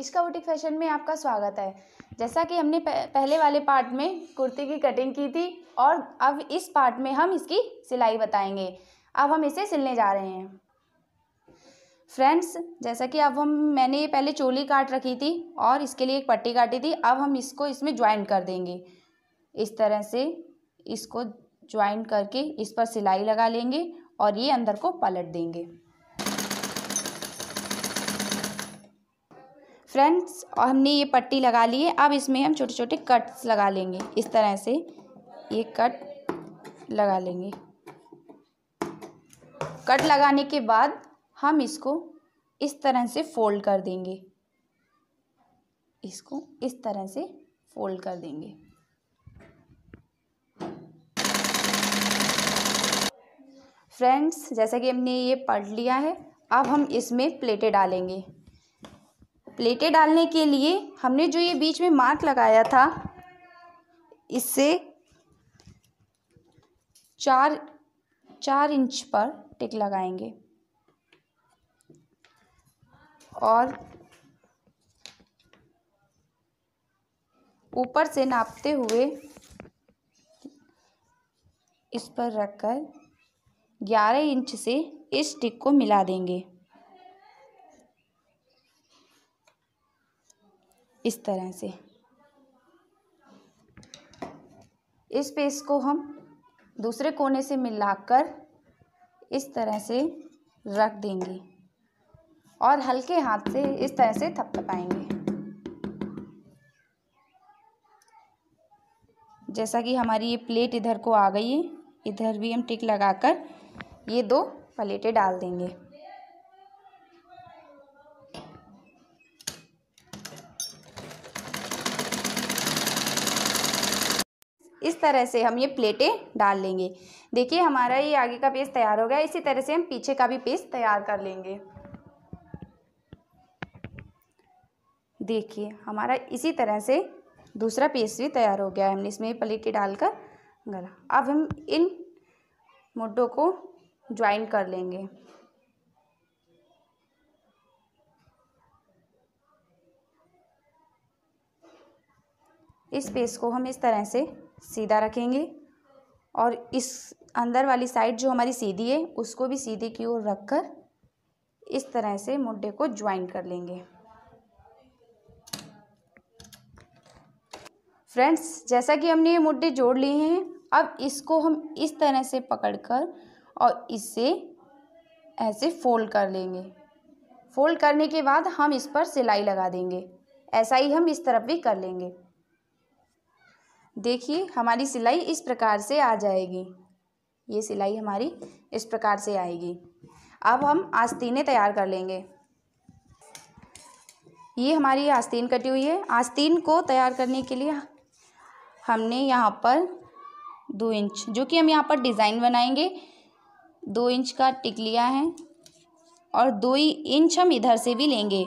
इसका boutique fashion में आपका स्वागत है जैसा कि हमने पहले वाले पार्ट में कुर्ती की कटिंग की थी और अब इस पार्ट में हम इसकी सिलाई बताएंगे अब हम इसे सिलने जा रहे हैं फ्रेंड्स जैसा कि अब हम मैंने ये पहले चोली काट रखी थी और इसके लिए एक पट्टी काटी थी अब हम इसको इसमें ज्वाइन कर देंगे इस तरह से इसको ज्वाइन करके इस पर सिलाई लगा लेंगे और ये अंदर को पलट देंगे फ्रेंड्स हमने ये पट्टी लगा ली है अब इसमें हम छोटे छोटे कट्स लगा लेंगे इस तरह से ये कट लगा लेंगे कट लगाने के बाद हम इसको इस तरह से फोल्ड कर देंगे इसको इस तरह से फोल्ड कर देंगे फ्रेंड्स जैसा कि हमने ये पढ़ लिया है अब हम इसमें प्लेटें डालेंगे प्लेटें डालने के लिए हमने जो ये बीच में मार्क लगाया था इससे चार चार इंच पर टिक लगाएंगे और ऊपर से नापते हुए इस पर रखकर ग्यारह इंच से इस टिक को मिला देंगे इस तरह से इस पेस्ट को हम दूसरे कोने से मिलाकर इस तरह से रख देंगे और हल्के हाथ से इस तरह से थपथपाएंगे जैसा कि हमारी ये प्लेट इधर को आ गई है इधर भी हम टिक लगाकर ये दो प्लेटें डाल देंगे तरह से हम ये प्लेटें डाल लेंगे देखिए हमारा ये आगे का पेज तैयार हो गया इसी तरह से हम पीछे का भी पेज तैयार कर लेंगे देखिए हमारा इसी तरह से दूसरा पेज भी तैयार हो गया है हमने इसमें प्लेटें डालकर गला अब हम इन मुड्डों को ज्वाइन कर लेंगे इस पेस को हम इस तरह से सीधा रखेंगे और इस अंदर वाली साइड जो हमारी सीधी है उसको भी सीधे की ओर रखकर इस तरह से मुड्ढे को ज्वाइन कर लेंगे फ्रेंड्स जैसा कि हमने ये मुड्ढे जोड़ लिए हैं अब इसको हम इस तरह से पकड़कर और इसे ऐसे फोल्ड कर लेंगे फोल्ड करने के बाद हम इस पर सिलाई लगा देंगे ऐसा ही हम इस तरफ भी कर लेंगे देखिए हमारी सिलाई इस प्रकार से आ जाएगी ये सिलाई हमारी इस प्रकार से आएगी अब हम आस्तीनें तैयार कर लेंगे ये हमारी आस्तीन कटी हुई है आस्तीन को तैयार करने के लिए हमने यहाँ पर दो इंच जो कि हम यहाँ पर डिज़ाइन बनाएंगे दो इंच का टिक लिया है और दो इंच हम इधर से भी लेंगे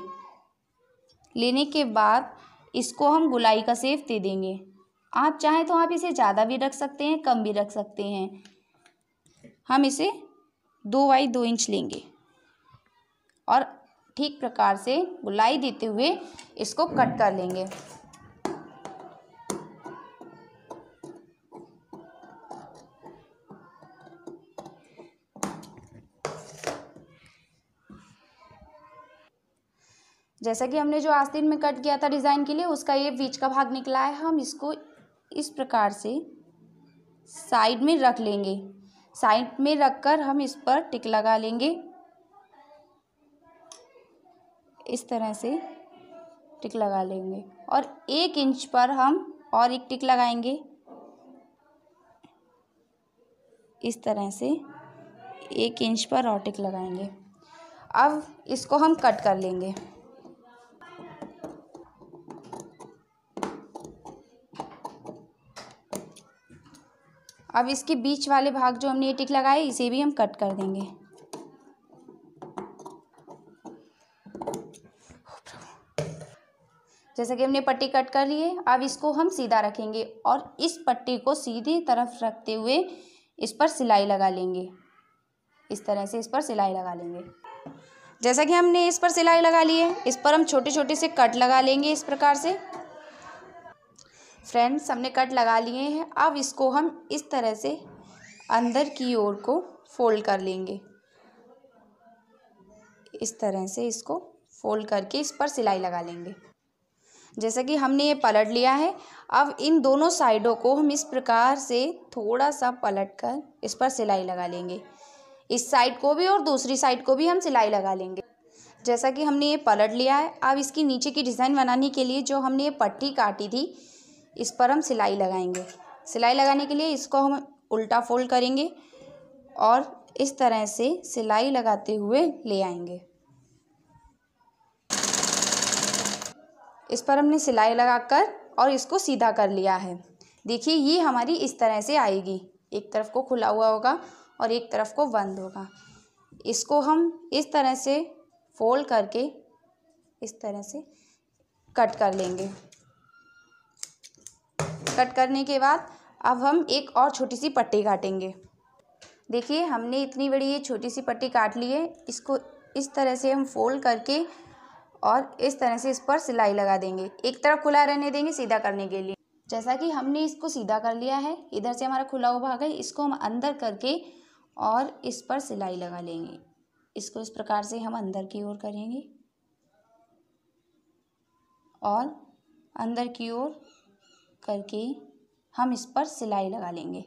लेने के बाद इसको हम गुलाई का सेफ दे देंगे आप चाहें तो आप इसे ज़्यादा भी रख सकते हैं कम भी रख सकते हैं हम इसे दो बाई दो इंच लेंगे और ठीक प्रकार से गुलाई देते हुए इसको कट कर लेंगे जैसा कि हमने जो आस्तीन में कट किया था डिज़ाइन के लिए उसका ये बीच का भाग निकला है हम इसको इस प्रकार से साइड में रख लेंगे साइड में रखकर हम इस पर टिक लगा लेंगे इस तरह से टिक लगा लेंगे और एक इंच पर हम और एक टिक लगाएंगे इस तरह से एक इंच पर और टिक लगाएंगे अब इसको हम कट कर लेंगे अब इसके बीच वाले भाग जो हमने ये टिक लगाए इसे भी हम कट कर देंगे जैसा कि हमने पट्टी कट कर लिए अब इसको हम सीधा रखेंगे और इस पट्टी को सीधी तरफ रखते हुए इस पर सिलाई लगा लेंगे इस तरह से इस पर सिलाई लगा लेंगे जैसा कि हमने इस पर सिलाई लगा ली है इस पर हम छोटे छोटे से कट लगा लेंगे इस प्रकार से फ्रेंड्स हमने कट लगा लिए हैं अब इसको हम इस तरह से अंदर की ओर को फोल्ड कर लेंगे इस तरह से इसको फोल्ड करके इस पर सिलाई लगा लेंगे जैसा कि हमने ये पलट लिया है अब इन दोनों साइडों को हम इस प्रकार से थोड़ा सा पलट कर इस पर सिलाई लगा लेंगे इस साइड को भी और दूसरी साइड को भी हम सिलाई लगा लेंगे जैसा कि हमने ये पलट लिया है अब इसकी नीचे की डिज़ाइन बनाने के लिए जो हमने ये पट्टी काटी थी इस पर हम सिलाई लगाएंगे सिलाई लगाने के लिए इसको हम उल्टा फोल्ड करेंगे और इस तरह से सिलाई लगाते हुए ले आएंगे इस पर हमने सिलाई लगाकर और इसको सीधा कर लिया है देखिए ये हमारी इस तरह से आएगी एक तरफ को खुला हुआ होगा और एक तरफ को बंद होगा इसको हम इस तरह से फोल्ड करके इस तरह से कट कर लेंगे कट करने के बाद अब हम एक और छोटी सी पट्टी काटेंगे देखिए हमने इतनी बड़ी ये छोटी सी पट्टी काट ली है इसको इस तरह से हम फोल्ड करके और इस तरह से इस पर सिलाई लगा देंगे एक तरफ खुला रहने देंगे सीधा करने के लिए जैसा कि हमने इसको सीधा कर लिया है इधर से हमारा खुला हुआ भाग है इसको हम अंदर करके और इस पर सिलाई लगा लेंगे इसको इस प्रकार से हम अंदर की ओर करेंगे और अंदर की ओर करके हम इस पर सिलाई लगा लेंगे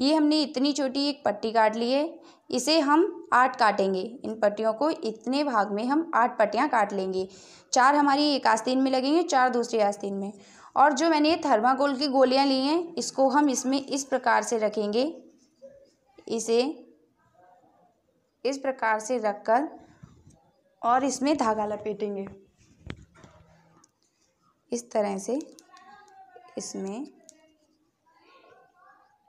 ये हमने इतनी छोटी एक पट्टी काट ली है इसे हम आठ काटेंगे इन पट्टियों को इतने भाग में हम आठ पट्टियाँ काट लेंगे चार हमारी एक आस्तीन में लगेंगे चार दूसरी आस्तीन में और जो मैंने थर्माकोल की गोलियाँ ली हैं इसको हम इसमें इस प्रकार से रखेंगे इसे इस प्रकार से रखकर और इसमें धागा लपेटेंगे इस तरह से इसमें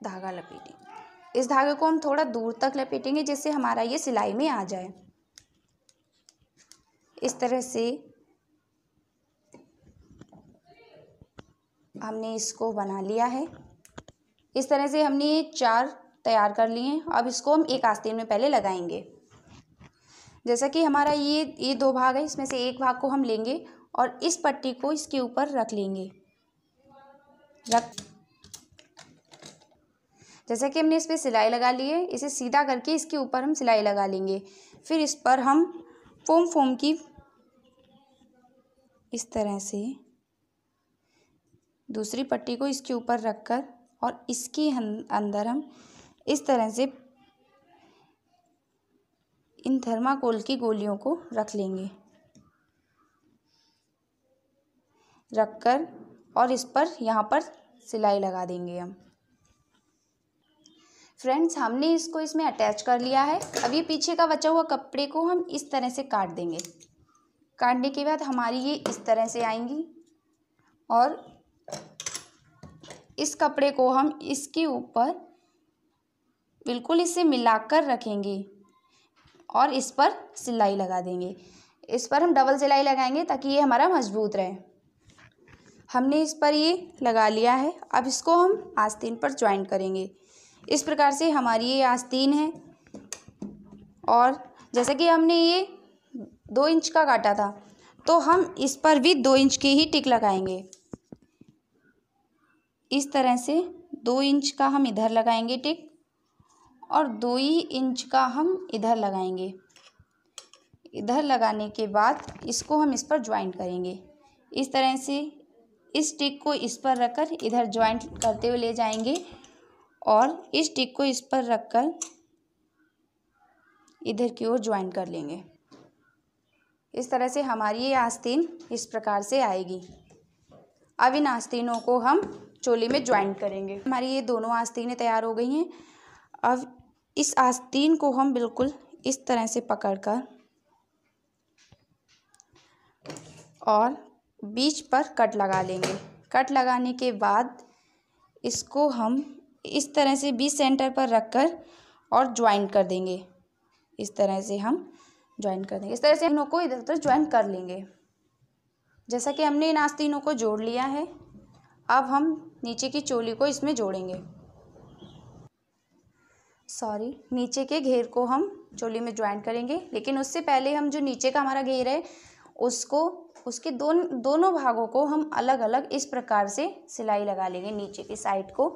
धागा लपेटेंगे इस धागे को हम थोड़ा दूर तक लपेटेंगे जिससे हमारा ये सिलाई में आ जाए इस तरह से हमने इसको बना लिया है इस तरह से हमने चार तैयार कर लिए अब इसको हम एक आस्तीन में पहले लगाएंगे जैसा कि हमारा ये ये दो भाग है इसमें से एक भाग को हम लेंगे और इस पट्टी को इसके ऊपर रख लेंगे रख जैसे कि हमने इस पर सिलाई लगा ली है इसे सीधा करके इसके ऊपर हम सिलाई लगा लेंगे फिर इस पर हम फोम फोम की इस तरह से दूसरी पट्टी को इसके ऊपर रखकर और इसके अं-, अंदर हम इस तरह से इन थर्माकोल की गोलियों को रख लेंगे रखकर और इस पर यहाँ पर सिलाई लगा देंगे हम फ्रेंड्स हमने इसको इसमें अटैच कर लिया है अब ये पीछे का बचा हुआ कपड़े को हम इस तरह से काट देंगे काटने के बाद हमारी ये इस तरह से आएंगी और इस कपड़े को हम इसके ऊपर बिल्कुल इसे मिलाकर रखेंगे और इस पर सिलाई लगा देंगे इस पर हम डबल सिलाई लगाएंगे ताकि ये हमारा मजबूत रहे हमने इस पर ये लगा लिया है अब इसको हम आस्तीन पर ज्वाइन करेंगे इस प्रकार से हमारी ये आस्तीन है और जैसे कि हमने ये दो इंच का काटा था तो हम इस पर भी दो इंच की ही टिक लगाएंगे इस तरह से दो इंच का हम इधर लगाएंगे टिक और दो ही इंच का हम इधर लगाएंगे इधर लगाने के बाद इसको हम इस पर ज्वाइन करेंगे इस तरह से इस टिक को इस पर रखकर इधर ज्वाइंट करते हुए ले जाएंगे और इस टिक को इस पर रखकर इधर की ओर ज्वाइंट कर लेंगे इस तरह से हमारी ये आस्तीन इस प्रकार से आएगी अब इन आस्तीनों को हम चोली में ज्वाइंट करेंगे हमारी ये दोनों आस्तीनें तैयार हो गई हैं अब इस आस्तीन को हम बिल्कुल इस तरह से पकड़कर और बीच पर कट लगा लेंगे कट लगाने के बाद इसको हम इस तरह से बीच सेंटर पर रखकर और ज्वाइन कर देंगे इस तरह से हम ज्वाइन कर देंगे इस तरह से हम को इधर उधर ज्वाइन कर लेंगे जैसा कि हमने इन आस्तीनों को जोड़ लिया है अब हम नीचे की चोली को इसमें जोड़ेंगे सॉरी नीचे के घेर को हम चोली में ज्वाइन करेंगे लेकिन उससे पहले हम जो नीचे का हमारा घेर है उसको उसके दोन दोनों भागों को हम अलग अलग इस प्रकार से सिलाई लगा लेंगे नीचे की साइड को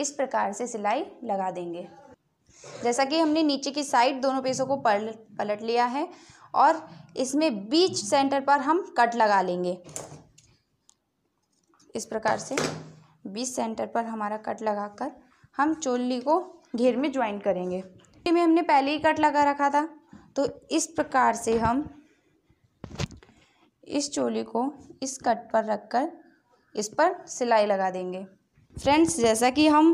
इस प्रकार से सिलाई लगा देंगे जैसा कि हमने नीचे की साइड दोनों पेसों को पल, पलट लिया है और इसमें बीच सेंटर पर हम कट लगा लेंगे इस प्रकार से बीच सेंटर पर हमारा कट लगाकर हम चोली को घेर में ज्वाइन करेंगे में हमने पहले ही कट लगा रखा था तो इस प्रकार से हम इस चोली को इस कट पर रख कर इस पर सिलाई लगा देंगे फ्रेंड्स जैसा कि हम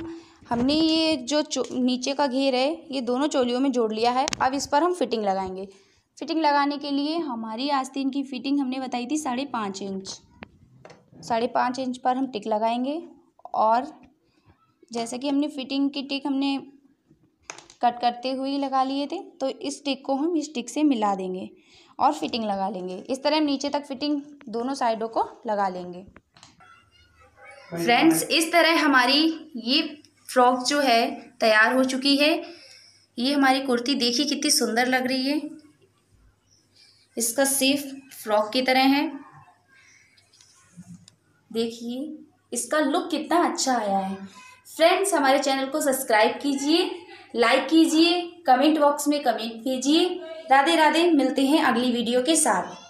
हमने ये जो नीचे का घेर है ये दोनों चोलियों में जोड़ लिया है अब इस पर हम फिटिंग लगाएंगे फिटिंग लगाने के लिए हमारी आस्तीन की फिटिंग हमने बताई थी साढ़े पाँच इंच साढ़े पाँच इंच पर हम टिक लगाएंगे और जैसा कि हमने फिटिंग की टिक हमने कट करते हुए लगा लिए थे तो इस टिक को हम इस टिक से मिला देंगे और फिटिंग लगा लेंगे इस तरह हम नीचे तक फिटिंग दोनों साइडों को लगा लेंगे फ्रेंड्स इस तरह हमारी ये फ्रॉक जो है तैयार हो चुकी है ये हमारी कुर्ती देखिए कितनी सुंदर लग रही है इसका सिर्फ फ्रॉक की तरह है देखिए इसका लुक कितना अच्छा आया है फ्रेंड्स हमारे चैनल को सब्सक्राइब कीजिए लाइक कीजिए कमेंट बॉक्स में कमेंट कीजिए राधे राधे मिलते हैं अगली वीडियो के साथ